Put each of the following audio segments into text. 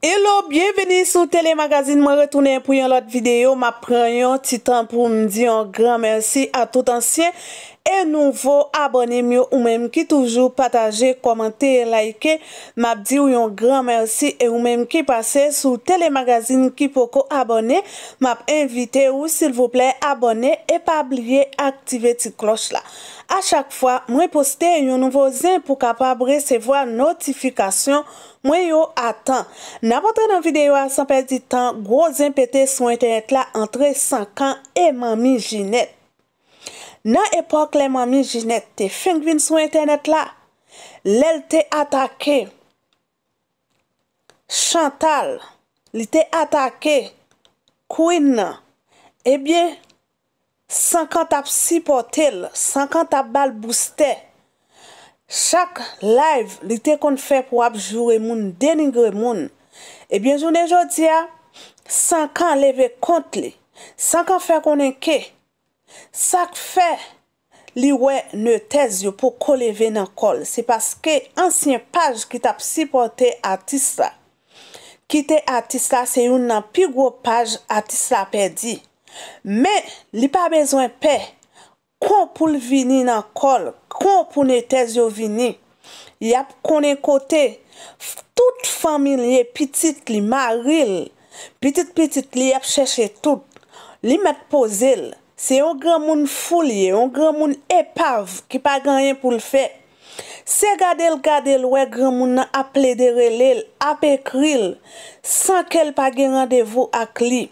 Hello, bienveni sou telemagazine. Mwen retounen pou yon lot videyo. Mwen pren yon titan pou mdi yon gran mersi a tout ansyen. E nouvo abonem yo ou menm ki toujou pataje, komente, like. Mwen di yon gran mersi e ou menm ki pase sou telemagazine ki poko abonem. Mwen ap invite ou sil vople abonem e pa blie aktive ti klos la. A chak fwa, mwen poste yon nouvo zin pou kapab resevo a notifikasyon mwen yo atan. Na potre nan videyo a sanpe di tan, gwo zin pete sou internet la antre sankan e mami jinet. Nan epok le mami jinet te fengvin sou internet la, lel te atake. Chantal, li te atake. Kouin nan? Ebyen? Sankan tap sipote l, sankan tap bal booste. Chak live li te kon fè pou ap jure moun, deningre moun. Ebyen jounen jodi a, sankan leve kont li. Sankan fè konen ke. Sak fè li we ne tezyo pou koleve nan kol. Se paske ansyen paj ki tap sipote atis la. Ki te atis la se yon nan pi gwo paj atis la perdi. Men li pa bezwen pe, kon pou l vini nan kol, kon pou netez yo vini, yap konen kote, tout familie pitit li maril, pitit pitit li yap cheshe tout, li met pozil, se yon gran moun ful ye, yon gran moun epav ki pa ganyen pou l fe, se gade l gade l we gran moun nan ap ledere lil, ap ekril, san kel pa gen randevo ak li.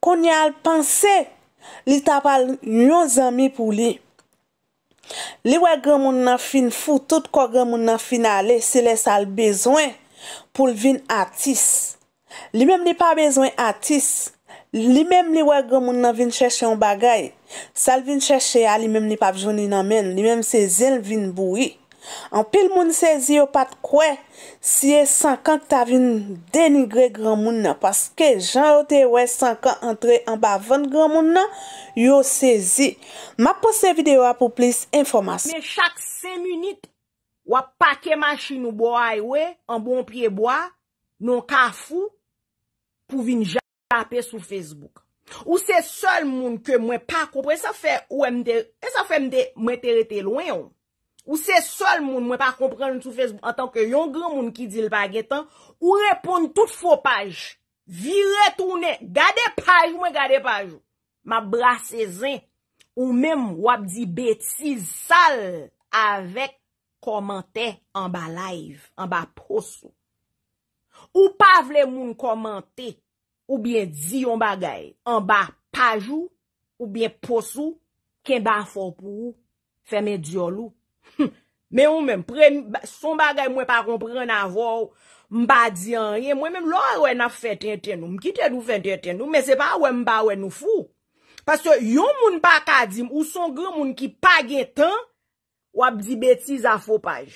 Kon yal panse, li tapal nyon zami pou li. Li we gen moun nan fin fou, tout ko gen moun nan fin ale, se le sal bezwen pou lvin atis. Li mem li pa bezwen atis, li mem li we gen moun nan vin cheshe yon bagay. Sal vin cheshe ya, li mem li pa vjoni nan men, li mem se zel vin bouye. An pil moun sezi yo pat kwe siye sankan ki ta vin denigre gran moun nan. Paske jan yote wè sankan entre an ba vant gran moun nan, yo sezi. Ma pou se videwa pou plis informasyon. Me chak se munit wap pake machin nou bo ay e wè, an bon piye bo a, non ka fou pou vin jan apè sou Facebook. Ou se sol moun ke mwen pa koupre, e sa fe ou mde, e sa fe mde mwen terete lwen yon. Ou se sol moun mwen pa kompran loun sou Facebook an tanke yon gran moun ki di l bagetan ou repon tout fopaj vi retounen gade paj ou mwen gade paj ma brasezen ou mèm wap di beti sal avek komante an ba live an ba posou ou pa vle moun komante ou bie di yon bagay an ba pajou ou bie posou ken ba fopou feme diolou Men ou men, son bagay mwen pa kompren avou Mba diyan ye, mwen men lò wè na fè ten ten nou Mki ten nou fè ten ten nou, men se pa wè mba wè nou fou Pas yo yon moun pa kadim, ou son gre moun ki pa gen tan Wap di beti zafopaj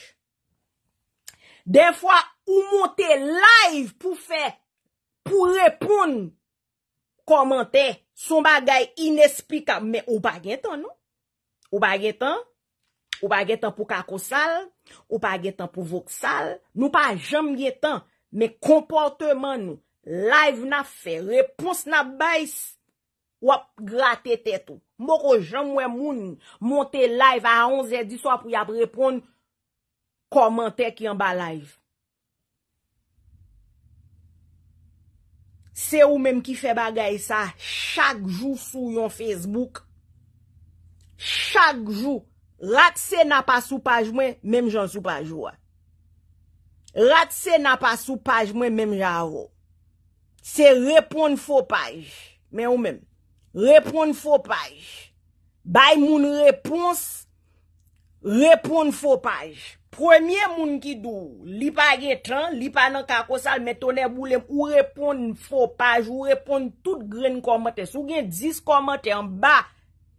Den fwa, ou montè live pou fè Pou repoun Komante, son bagay inespika Men ou pa gen tan nou Ou pa gen tan Ou pa getan pou kako sal, ou pa getan pou vok sal. Nou pa jem getan, men kompote man nou, live na fe, repons na bayis, wap grate tetou. Moko jem we moun, monte live a 11 edi so apou yap repon komante ki yon ba live. Se ou menm ki fe bagay sa, chak jou sou yon Facebook, chak jou. Raksè na pa sou paj mwen, mèm jan sou paj wè. Raksè na pa sou paj mwen, mèm jan wè. Se repon fò paj. Mè ou mèm. Repon fò paj. Bay moun repons, repon fò paj. Premye moun ki dou, li pa ge tran, li pa nan kakosal, mè tonè boulèm, ou repon fò paj, ou repon tout gren komatè. Sou gen 10 komatè an ba.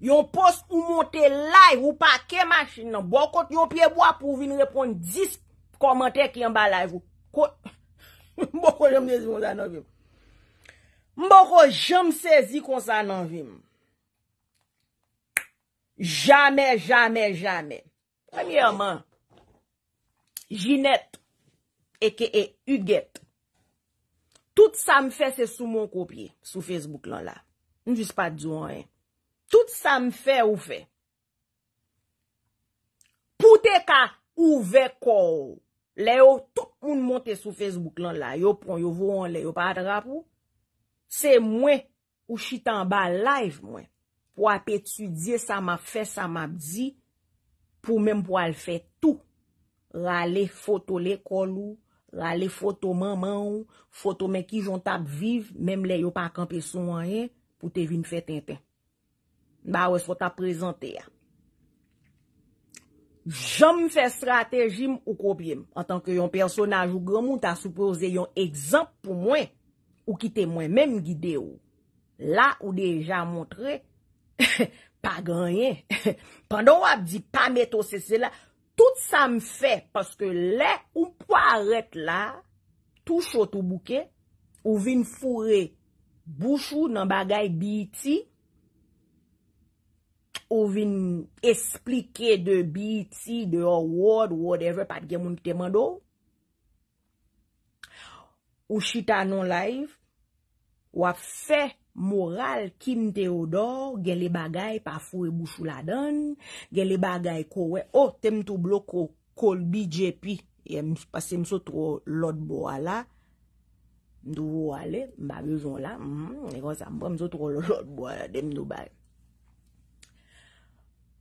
Yon post ou monte live ou pa ke machin nan. Bo kote yon piye bo apou vi ni repon 10 komante ki yon ba live ou. Kote. Bo kote jom sezi kon sa nan vim. Bo kote jom sezi kon sa nan vim. Jamè, jamè, jamè. Premier man. Jinette. Eke e. Huguette. Tout sa m fese sou mon kopye. Sou Facebook lan la. Nou jis pa djouan e. tout sa m fè ou fè. Poutè ka ouve kòl, le yo tout moun monte sou Facebook lan la, yo pon yo voun, le yo padra pou, se mwen ou chitamba live mwen, pou ap etudie sa m ap fè, sa m ap di, pou mèm pou al fè tout, rale foto le kòl ou, rale foto maman ou, foto mè ki jont ap viv, mèm le yo pa akampè son an yè, pou te vin fè ten ten. ba wè sfo ta prezante a. Jom m fè strategim ou kopim, an tanke yon personaj ou gromoun ta soupose yon ekzamp pou mwen, ou ki te mwen menm gide ou. La ou deja montre, pa ganyen. Pendon wap di pa mette ou se se la, tout sa m fè, paske le ou m pou arret la, tou shot ou bouke, ou vin fure, bouchou nan bagay bi iti, Ou vin esplike de BT, de award, whatever, pat gen moun ki teman do. Ou chita nan live. Ou ap fe moral kim te odor. Gen le bagay pa fwe bouchou la don. Gen le bagay ko we. Ou oh, tem tou blo ko kol BJP. Yem pase msou tro lot bo ala. Mdou vo ale, mba me zon la. Mdou vo ale, mba me zon la.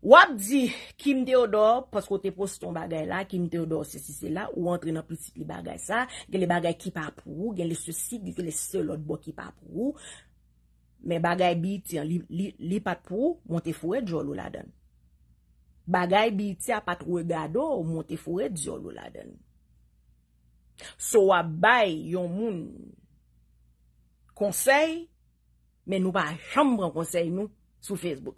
Wap di, kim te odor, pasko te pos ton bagay la, kim te odor se si se la, ou antre nan principi bagay sa, gen le bagay ki pa prou, gen le se si, gen le se lot bo ki pa prou, men bagay bi iti, li pat prou, monte fowet, jol ou la den. Bagay bi iti apat wè gado, monte fowet, jol ou la den. So wap bay yon moun konsey, men nou pa chanm bran konsey nou sou Facebook.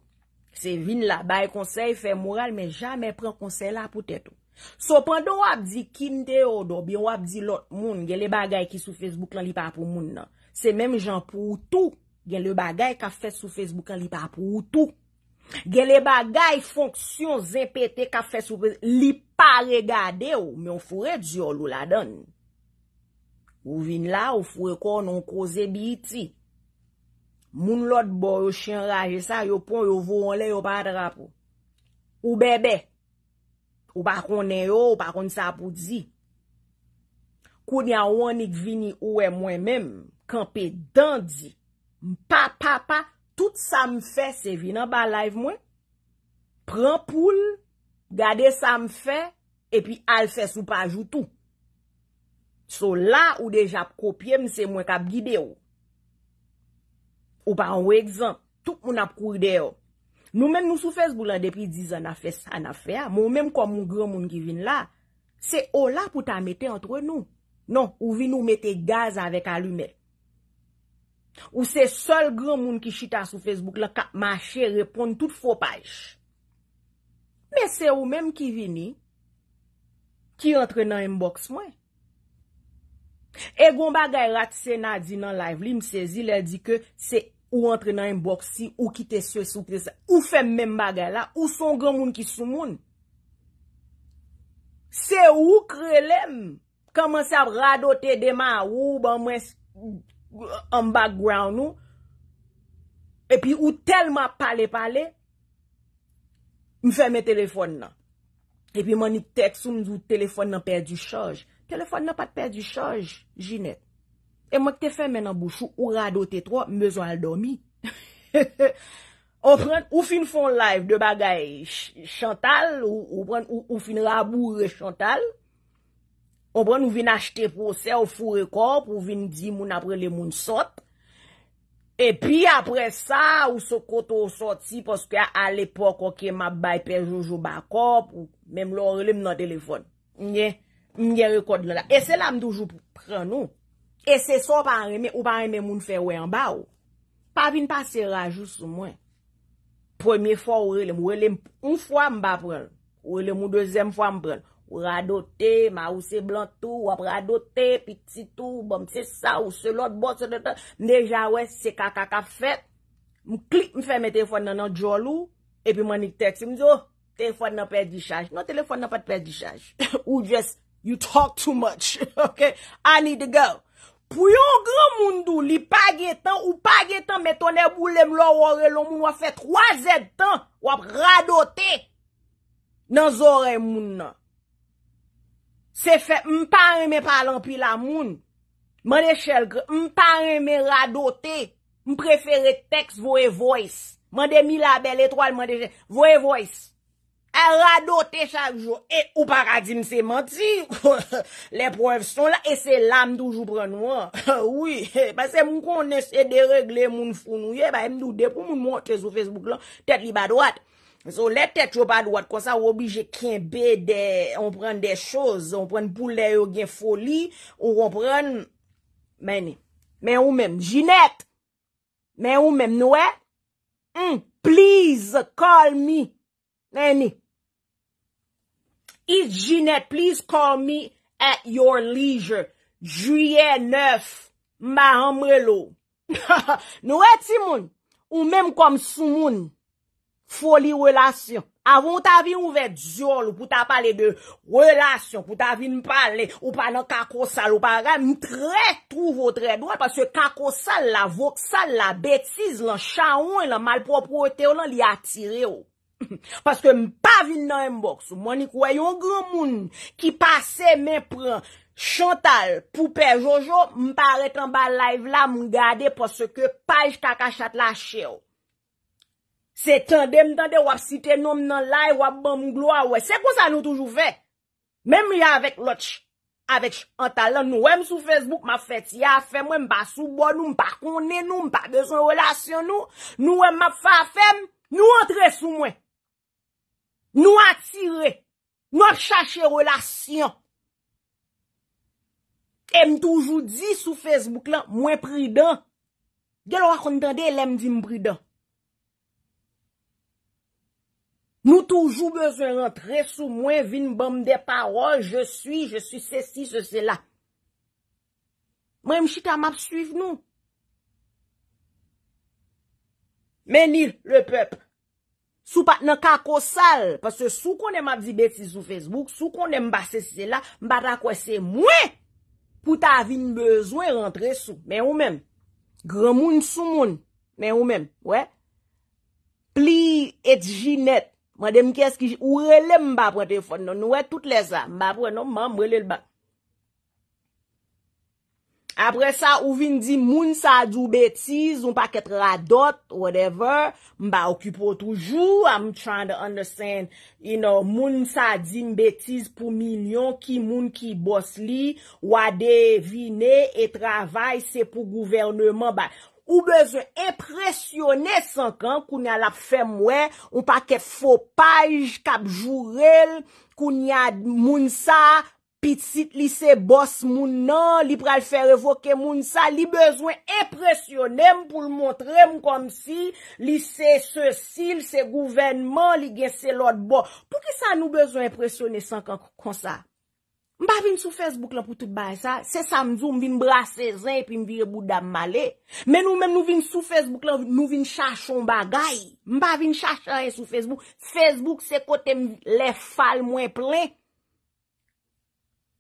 Se vin la bay konsey fè moral men jamè pren konsey la pou tèt ou. So pandou wap di kinde ou do bi wap di lot moun. Gye le bagay ki sou Facebook la li pa pou moun nan. Se menm jan pou ou tou. Gye le bagay ka fè sou Facebook la li pa pou ou tou. Gye le bagay fonksyon zin petè ka fè sou Facebook la li pa regade ou. Men ou fure diol ou la don. Ou vin la ou fure konon koze bi iti. Moun lot bo yo chen raje sa, yo pon yo voun le, yo pa drapo. Ou bebe, ou pa konnen yo, ou pa konnen sa apoutzi. Koun ya wanik vini ouwe mwen menm, kanpe dandzi. Pa, pa, pa, tout sa mfe se vina ba live mwen. Pran poul, gade sa mfe, epi al fes ou pa joutou. So la ou deja ap kopye mse mwen kap gide yo. Ou pa an wek zan, tout moun ap kou ide yo. Nou men nou sou Facebook la depri di zan a fes an a fè a, moun men kon moun groun moun ki vin la, se o la pou ta mette antre nou. Non, ou vin nou mette gaz avèk alume. Ou se sol groun moun ki chita sou Facebook la kap mache repon tout fò paj. Men se ou men ki vini, ki rentre nan inbox mwen. E goun ba gay rat se na di nan live li, msezi lè di ke se Ou antre nan yon boksi, ou ki te sou, ou ki te sa, ou fem men bagay la, ou son gran moun ki sou moun. Se ou krelem, kaman sa radote deman, ou ban mwen, an bag ground nou. E pi ou telman pale pale, mi fe men telefon nan. E pi man ni tek sou, ni ou telefon nan perdi chaj. Telefon nan pat perdi chaj, jinet. E mwen ki te fè men an bouchou, ou rado te tro, mezon al domi. Ou fin fon live de bagay Chantal, ou fin rabou re Chantal. Ou fin achete posè ou fure kop, ou fin di moun apre le moun sot. E pi apre sa, ou se koto soti, poske a l'epok, ok, ma bay pe Jojo bakop, ou mèm lor lèm nan telefon. Nye rekod la. E se la mdoujou pren nou. E se so pan reme, ou pan reme moun fè wè yon ba ou. Pa vin pa se rajou sou mwen. Premier fò ou re le moun, ou re le moun un fò mba prel. Ou re le moun dezem fò mprel. Ou radote, ma ou se blan tou, ou ap radote, pititou, bom, se sa ou se lot, bote, se detan. Neja wè se kaka kaka fet. Mou klik mwen fè mwen telefon nan anjolou. Epi mwen niktekse mwen zyo, oh, telefon nan pè di chaj. Non telefon nan pè di chaj. Ou just, you talk too much. I need a girl. Pou yon gran moun doun, li pa ge tan ou pa ge tan, me ton e boulèm lò wò re lò moun wap fè 3 zèk tan wap rado te nan zò re moun nan. Se fè, m pa remè palan pi la moun, m anè e chèl grè, m pa remè rado te, m prefère teks vò e voyse, m anè mi la bel etroal, m anè jè, vò e voyse. a rado te chak jo, e ou paradim se manti, le prof son la, e se lam toujou pren wan, oui, pas se moun kon nese de regle moun foun ou ye, ba em nou depou moun moun kez ou Facebook la, tet li badouat, sou le tet jou badouat, konsa ou obije kembe de, ou pren de chouz, ou pren poule yo gen foli, ou ren pren, mèni, mè ou mèm, jinette, mè ou mèm nouè, mèni, please call me, mèni, It's Jeanette, please call me at your leisure. Juye 9, ma amrelo. Nou e ti moun, ou menm kom sou moun, foli relasyon. Avon ta vi ouve djol ou pou ta pale de relasyon, pou ta vi m pale ou pa nan kakosal ou pa re, m tre touvo tre doy, pasye kakosal, la voksal, la betiz, la chanwen, la malpropote, li atire ou. Paske m pa vin nan m boks Mweni kwe yon gren moun Ki pase men pren Chantal, Poupe Jojo M pa retan ba live la mou gade Poske paj takachat la cheo Se tende m tende wap site nom nan live Wap ban m gloa we Se kon sa nou toujou fe Mem ya avek lot Avek antalan nou wem sou facebook M pa fet ya fe mwen M pa sou bon nou, m pa kone nou M pa desen relasyon nou Nou wem ma fa fe m Nou entre sou mwen Nou atire, nou chache relasyon. E m toujou di sou Facebook la, mwen pridan. Gè lwa kontande, lè m di m pridan. Nou toujou bezon rentre sou mwen, vin bom de parol, je suis, je suis sessi, se sè la. Mwen m chita map suiv nou. Meni le pep. Sou pat nan kakosal. Pase sou konen ma di beti sou Facebook. Sou konen mbase se la. Mbata kwe se mwen. Pou ta avin bezwen rentre sou. Men ou men. Gran moun sou moun. Men ou men. We. Plie et jinet. Mwen dem kes ki jinet. Ou rele mbapwe te fon non. Nou we tout le za. Mbapwe non. Man rele l bak. Apre sa, ou vin di moun sa di ou betiz, ou pa ket radot, whatever, mba okupo toujou. I'm trying to understand, you know, moun sa di mbetiz pou milyon ki moun ki bos li, ou a devine, e travay, se pou gouvernement, ba. Ou bezè, epresyonè san kan, koun yal ap femwe, ou pa ket fopaj, kapjourel, koun yal moun sa... Pit sit li se bos moun nan, li pral fe revoke moun sa, li bezwen epresyonem pou l montrem kom si, li se se sil, se gouvenman, li geselot bon. Pou ki sa nou bezwen epresyonen san kon sa? Mba vin sou Facebook lan pou tout bany sa, se samzou mvin brase zin epi mvire bout dam male. Men nou men nou vin sou Facebook lan, nou vin chachon bagay. Mba vin chachan sou Facebook, Facebook se kote mle fal mwen plen.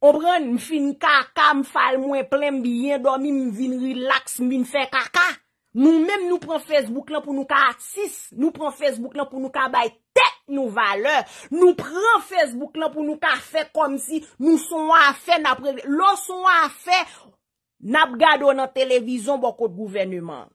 Mwen pren mwen fin kaka mwen fal mwen plen biyen do mi mwen vin relax mwen fin kaka. Mwen menm nou pren Facebook la pou nou ka atsis. Nou pren Facebook la pou nou ka bay tek nou valeur. Nou pren Facebook la pou nou ka fe kom si nou son a fe napreve. Lo son a fe nap gado nan televizyon bokot gouvenimant.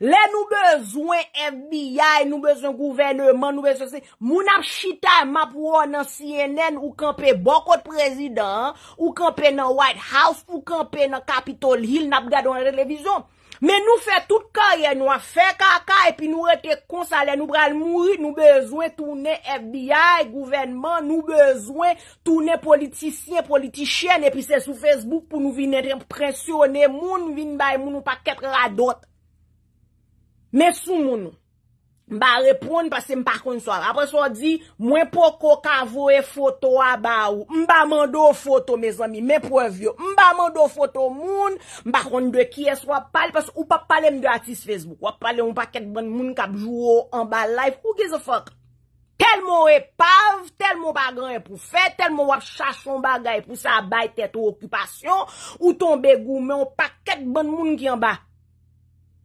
Le nou bezwen FBI, nou bezwen gouverneurman, nou bezwen... Moun ap chita map wou nan CNN, ou kanpe bon kote prezident, ou kanpe nan White House, ou kanpe nan Capitol Hill, nap gado nan televizyon. Men nou fe tout ka ye, nou a fe kaka, epi nou rete konsa, le nou bral mouri, nou bezwen toune FBI, gouverneurman, nou bezwen toune politisyen, politisyen, epi se sou Facebook pou nou vine presyonne moun, vine bay moun ou pa ketra dot. Men sou moun, mba repoun pas se mpa kon sou ava. Apre sou ava di, mwen pou koko kavou e fotou ava ou. Mba mandou fotou, men zami, men pou evyo. Mba mandou fotou moun, mba kon de kies wap pale. Pas ou pa pale mde artist Facebook. Wap pale mpa ket bon moun kabjou ou anba live. Ou gizofak? Tel moun e pav, tel moun bagan e pou fe, tel moun wap chason bagay pou sa bay tete ou okupasyon, ou ton begou mwen wapak ket bon moun ki anba.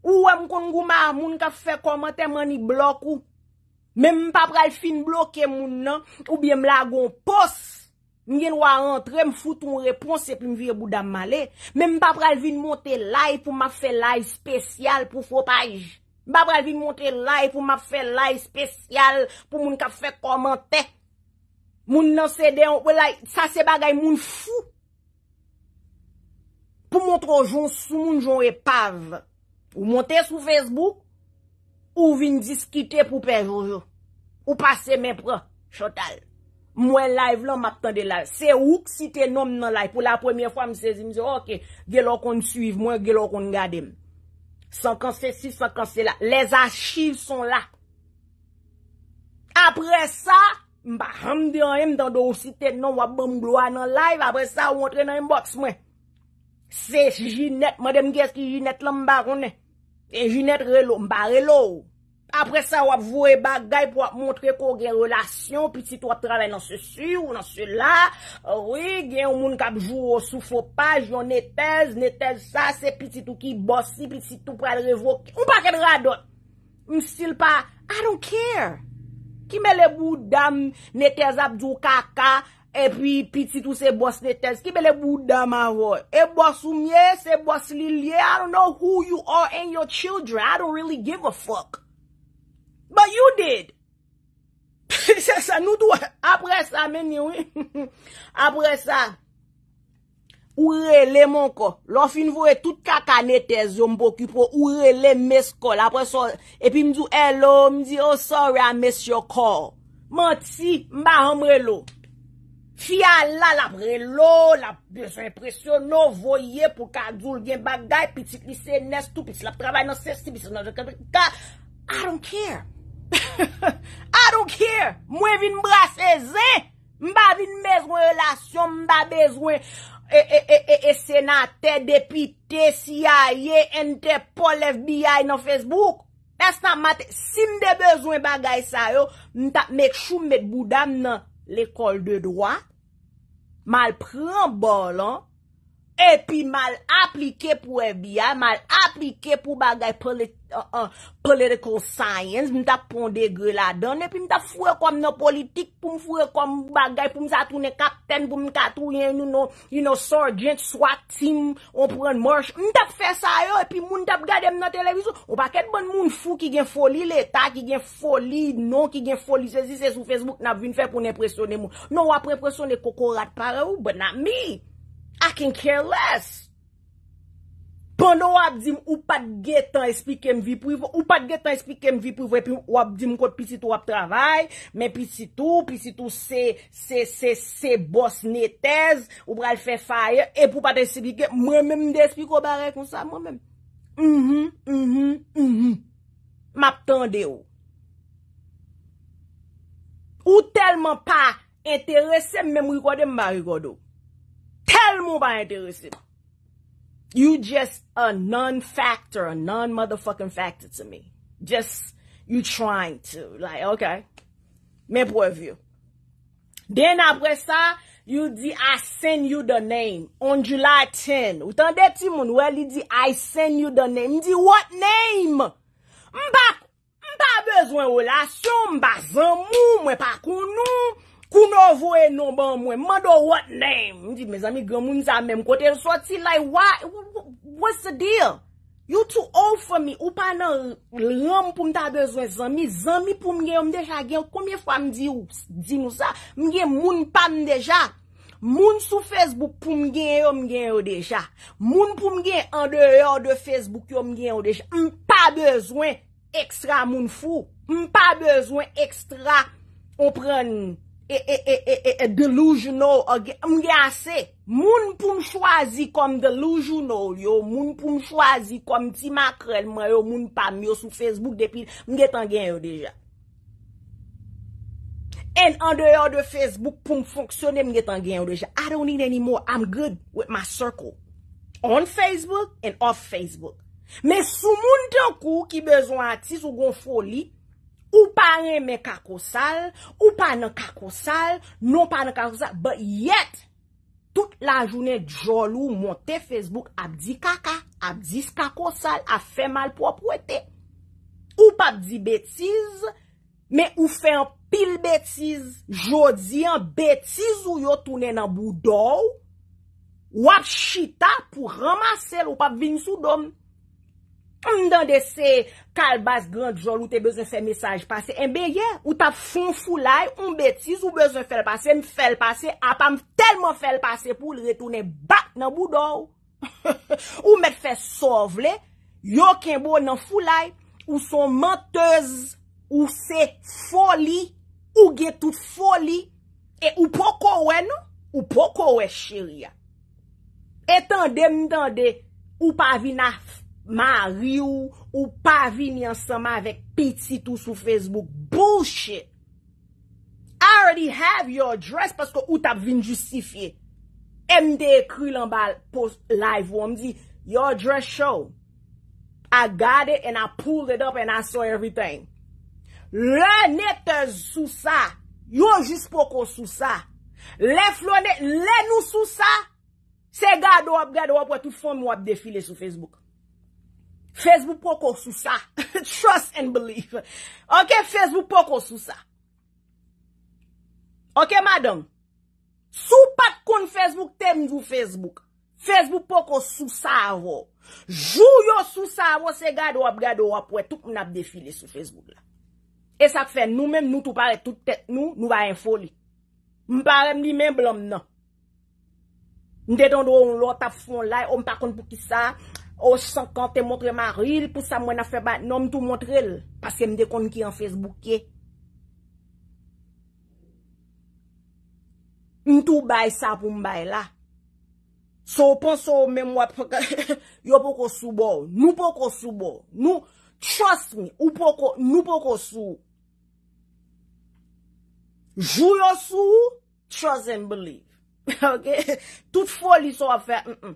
Ou wè m kon ngouma moun ka fè komante mani bloku. Mè m pap ral fin bloke moun nan. Ou bè m lagon pos. M gen wè a entre m foute m reponse pli m vye bouda male. Mè m pap ral fin monte laj pou ma fè laj spesyal pou fotaj. M pap ral fin monte laj pou ma fè laj spesyal pou moun ka fè komante. Moun nan sè den wè laj. Sa se bagay moun fou. Pou montre o joun sou moun joun epav. Ou monte sou Facebook, ou vin diskite pou perjoujou. Ou pase men pran, chotal. Mwen live lan, mak tan de live. Se ouk si te nom nan live, pou la premye fwa mi sezi, mi se ok, gelo konn suive, mwen gelo konn gade. Sankanse si, sankanse la. Lez a chive son la. Apre sa, mba hamde an em, tan do ou si te nom wap bom blo an nan live, apre sa wote nan inbox mwen. Se jinet, mwen dem ges ki jinet lom baron e. E jinet relo mba relo ou. Apre sa wap vowe bagay pou wap montre kou gen relasyon. Piti tou wap travè nan se su ou nan se la. Ou e gen ou moun kabjou ou soufou pa. Joun netez, netez sa. Se piti tou ki bosi. Piti tou pradrevo. Ou pakè drado. M stil pa. I don't care. Ki me le bou dam. Netez ap djou kaka. Epi, piti tou se bos netez. Kibe le bouda man woy. E bos ou myes, e bos lilye. I don't know who you are and your children. I don't really give a fok. But you did. Se sa nou do. Apre sa meni woy. Apre sa. Ou re le moun ko. Lo fin vowe tout kaka netez yon poki po. Ou re le mes kol. Epi mzou elo. Mzou oh, sorry I miss your call. Mati mba hamrelo. Fiya la la brelo, la bezwen presyon, nou voye pou ka djoul gen bagay, pitik lise nes tou, pitik la pravay nan sese, pitik nan jokan, ka, I don't care. I don't care. Mwen vin mbra sezen, mba vin bezwen relasyon, mba bezwen e-e-e-e-e-e-e-senate, depite, CIA, NT, Paul FBI nan Facebook. Estan mate, si mde bezwen bagay sa yo, mta mèk chou mèk boudan nan l'ekol de dwak, Mal pran bol an, Epi mal aplike pou FBI, mal aplike pou bagay uh, uh, political science, mwen tap pon degre la dan, epi mwen tap fwe kom nan politik pou mwen fwe kom bagay pou mwen satounen kapten pou mwen katounen, you know, you know, sergeant, swat, team, on pren morsh, mwen tap fwe sa yo, epi mwen tap gade mnen televizyon, ou pa ket bon moun fwe ki gen foli le, ta ki gen foli, non ki gen foli, sezi se sou Facebook nan vin fwe pou ne presyon de moun, non wapre presyon de kokorat para ou, but not me. I can care less. Pando wap di m ou pat gè tan espikèm vi pou y vo, ou pat gè tan espikèm vi pou y vo, e pi wap di m kote pisitou wap travay, men pisitou, pisitou se, se, se, se, se bos netez, ou bral fe fay, e pou pat espikèm, mwen men m de espikò barè kon sa, mwen men. M, mm-hmm, m, m, mm-hmm, m, m, mm-hmm. m. M ap tende yo. Ou telman pa, enterese m men m rikode, m bar rikode yo. Tel mou pa enteresim. You just a non-factor, a non-motherfucking factor to me. Just you trying to. Like, ok. Men pou evyo. Den apresa, you di, I send you the name. On July 10. Ou tan deti moun wè li di, I send you the name. Ni di, what name? Mpa bezwen wè lasyon, mpa zan mou, mwen pa kon nou. kou nou vwe nou ban mwen, mandou wot name, mwen dit, me zami, gen moun sa menm kote, sou ati like, why, what's the deal, you tou offer mi, ou pa nan, lom pou mta bezwen zami, zami pou mgen yon deja gen, koumyen fwa mdi ou, dinou sa, mgen moun pan mdeja, moun sou facebook pou mgen yon mgen yon deja, moun pou mgen an deror de facebook yon mgen yon deja, mpa bezwen ekstra moun fou, mpa bezwen ekstra, ou pren mwen, E, e, e, e, e, delouj nou, mge ase, moun pou m chwazi kom delouj nou, yo, moun pou m chwazi kom ti makrelman, yo, moun pa myo sou Facebook depil, mge tangyen yo deja. En, an deyo de Facebook pou m fonksyonen, mge tangyen yo deja. I don't need anymore, I'm good with my circle. On Facebook and off Facebook. Me sou moun tenkou ki bezon ati sou gon foli. Ou pa yon men kakosal, ou pa nan kakosal, nou pa nan kakosal. But yet, tout la jounen djolou monte Facebook ap di kaka, ap di skakosal, ap fe mal pou ap wete. Ou pa di betiz, men ou fe an pil betiz. Jodi an betiz ou yo tounen nan bloudou, wap shita pou ramasel ou pa vin sou domi. Mdande se kalbaz grand jol ou te beze se mesaj pase. Mbe ye, ou tap fon fulay, ou betiz, ou beze fel pase. M fel pase, apa m telman fel pase pou l retoune bat nan boudou. Ou mèd fe sovle, yoken bo nan fulay, ou son mentez, ou se foli, ou getout foli. E ou poko wè nou, ou poko wè shiria. Etande mdande, ou pavinaf. Ma ri ou, ou pa vi ni ansama vek piti tout sou Facebook. Bullshit! I already have your address, pasko ou tap vin justifiye. M de ekri lan ba post live, ou am di, your address show. I got it, and I pulled it up, and I saw everything. Le nette sou sa, yo jis poko sou sa. Le flone, le nou sou sa. Se gado ap, gado ap, wap wap tou fon mwap defile sou Facebook. Facebook pou kon sou sa. Trust and believe. Ok, Facebook pou kon sou sa. Ok, madam. Sou pa kon Facebook temi zou Facebook. Facebook pou kon sou sa avò. Jou yo sou sa avò se gado ap gado ap wè. Tuk nou ap defile sou Facebook la. E sa kfe nou menm nou tou pare tout tek nou. Nou va enfoli. Mpare mdi menm blom nan. Mde dondo ou nou tap fon la. Ou mpa kon pou ki sa. Mpa kon pou ki sa. O san kante montre ma ril pou sa mwen a fe bat nan m tou montre el. Pase m de kon ki an Facebook ke. M tou bay sa pou m bay la. So ponso mè mwa pou ka yo pou kousou bo. Nou pou kousou bo. Nou, trust me, nou pou kousou. Jou yo sou, trust and believe. Tout foli sou a fe m m.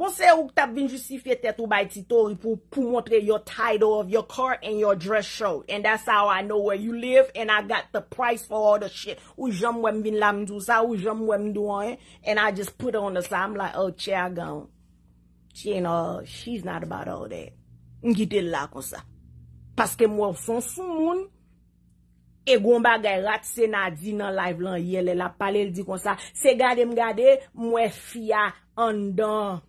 Bon se ou tap vinjousi fye tet ou bay tito, pou montre your title of your car and your dress show. And that's how I know where you live, and I got the price for all the shit. Ou jom wèm vin la mdou sa, ou jom wèm dwen, eh? and I just put it on the side. I'm like, oh, chè a goun. Chè nou, she's not about all that. Mgite l la kon sa. Paske mwen son sou moun, e gwen bagay rat se na di nan live lan yele la pale l di kon sa. Se gade m gade, mwen fya andan.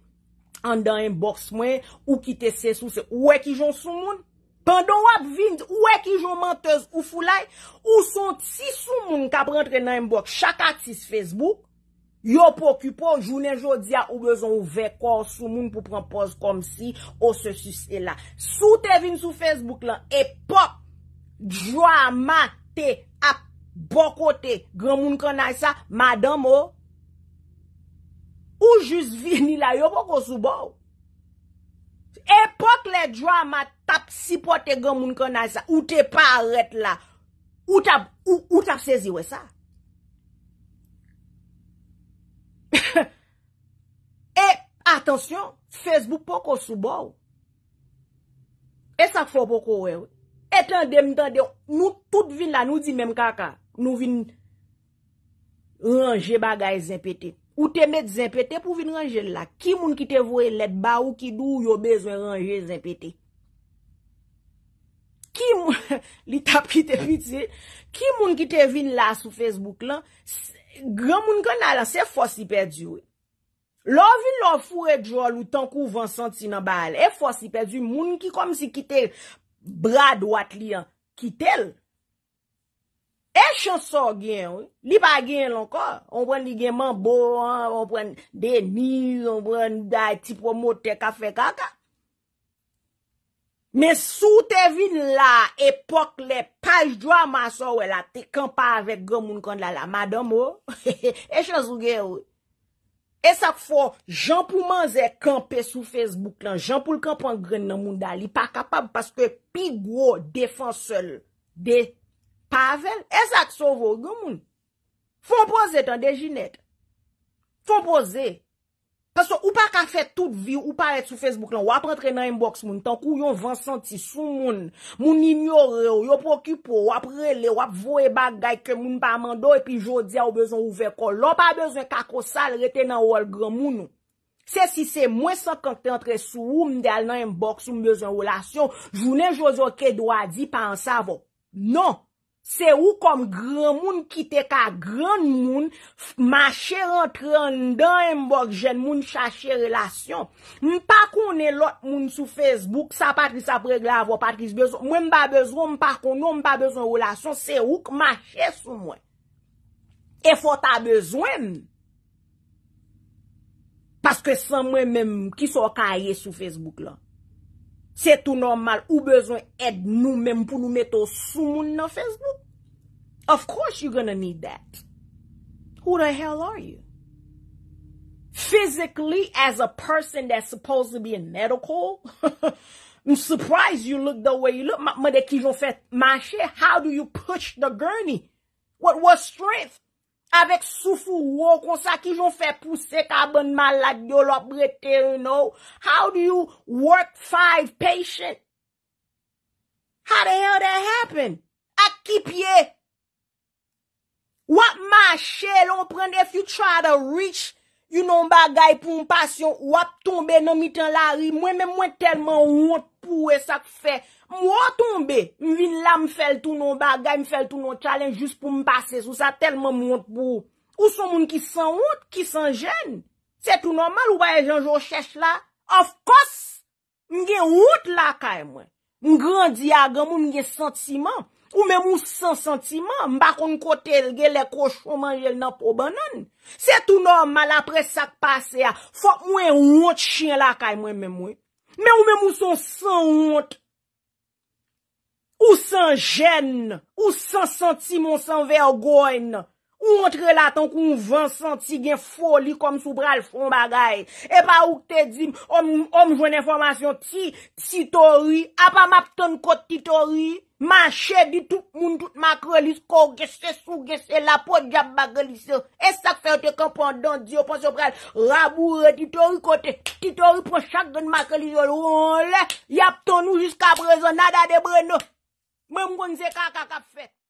an dan en boks mwen, ou ki te se sou se, ou e ki jon sou moun, pandon wap vin, ou e ki jon mentez ou fulay, ou son ti sou moun kap rentre nan en boks, chakak si s'Facebook, yo poki po, jounen jodi a ou rezon ou vekwa ou sou moun pou pran pos kom si, ou se si se la. Sou te vin sou Facebook lan, e pop, jwa, ma, te, ap, bokote, gwen moun konay sa, madan mo, Ou jis vini la, yon kon kon soubou. E pok le drama tap sipote gen moun kon nan sa. Ou te paret la. Ou tap sezi we sa. E, atensyon, Facebook pon kon soubou. E sa fòpon kon we. E tan dem, tan dem, nou tout vini la, nou di men kaka. Nou vini ranje bagay zin petit. Ou te met zanpete pou vin ranger la? Ki moun ki te vwe let ba ou ki dou yo bezwen ranger zanpete? Ki moun ki te vin la sou Facebook lan? Gran moun ki nan la se fos si perdi we. Lò vin lò fure djol ou tankou vansanti nan ba al. E fos si perdi moun ki kom si kite brad wat li an kite l. E chanso gen, li pa gen lankor. On pren li gen manbo, on pren deniz, on pren da ti promote kafe kaka. Men sou te vin la epok le, pa jdwa maso we la, te kampa avek gwen moun kanda la. Madame o, oh. e chanso gen o. E sak fo, jan pou manze kampa sou Facebook lan, jan pou lkampa an gren nan moun da, li pa kapab. Paske pi gwo defan sol dek. Pavel, e sa ki sou vòl gè moun? Fon pose tan dejinet. Fon pose. Paso, ou pa ka fet tout vi, ou pa et sou Facebook lan, wap entre nan inbox moun, tankou yon vansanti sou moun, moun ignore ou, yon pokipo, wap rele, wap vowe bagay ke moun pa mando, epi jò di a ou bezon ouve kol. Lò, pa bezon kako sal rete nan wòl gè moun. Se si se mwen sa kante entre sou, mwen de al nan inbox, mwen bezon wòl asyon, jounen jòzò ke do a di pa ansavo. Non! Se ou kom gran moun ki te ka gran moun, mache rentran dan mbok jen moun chache relasyon. M pa konen lot moun sou Facebook, sa patris apreg la avwa patris bezon. Mwen m ba bezon, m pa konen m ba bezon relasyon. Se ouk mache sou mwen. E fota bezwen. Paske san mwen menm ki sou kaye sou Facebook la. Se tou normal ou bezwen ed nou menm pou nou meto sou moun nan Facebook. Of course you're gonna need that. Who the hell are you? Physically, as a person that's supposed to be in medical, I'm surprised you look the way you look. How do you push the gurney? What was strength? Avèk soufou wò, konsa ki joun fè pousek abon malak diyo lò brete, you know? How do you work five patients? How the hell that happen? Akipye! Wap ma chè lò, pren de, if you try to reach, you know, bagay pou mpasyon, wap tombe nan mi tan la ri, mwen men mwen telman wote pou e sa kou fè. Mwen wotonbe, mwen vin la mwen fel tout nou bagay, mwen fel tout nou challenge jous pou mwen pase sou sa telman mwen wot pou. Ou son moun ki san wot, ki san jen. Se tou normal ou baye janjou chesh la. Of course, mwen gen wot la kay mwen. Mwen gran diagam ou mwen gen sentiman. Ou mwen mwen san sentiman, mwen bakon kote lge le kosh ou manje l nan pou banan. Se tou normal apre sak pase ya, fok mwen wot chen la kay mwen mwen mwen. Mwen ou mwen mwen son san wot. Ou san jen, ou san sentim, ou san vergoyn, ou entre la tan kon ven senti gen foli kom sou pral fon bagay. E pa ou te di, om jwen informasyon ti, ti tori, apan map ton kote ti tori, man ched di tout moun tout makrelis kor gesse sou gesse la pot jab bagelise. E sak ferte konpon don di yo pon sou pral raboure ti tori kote, ti tori pon chak gen makrelis yo loun le, yap ton nou jiska prezon nada de bren nou. Mwen mwen zeka kakap fet.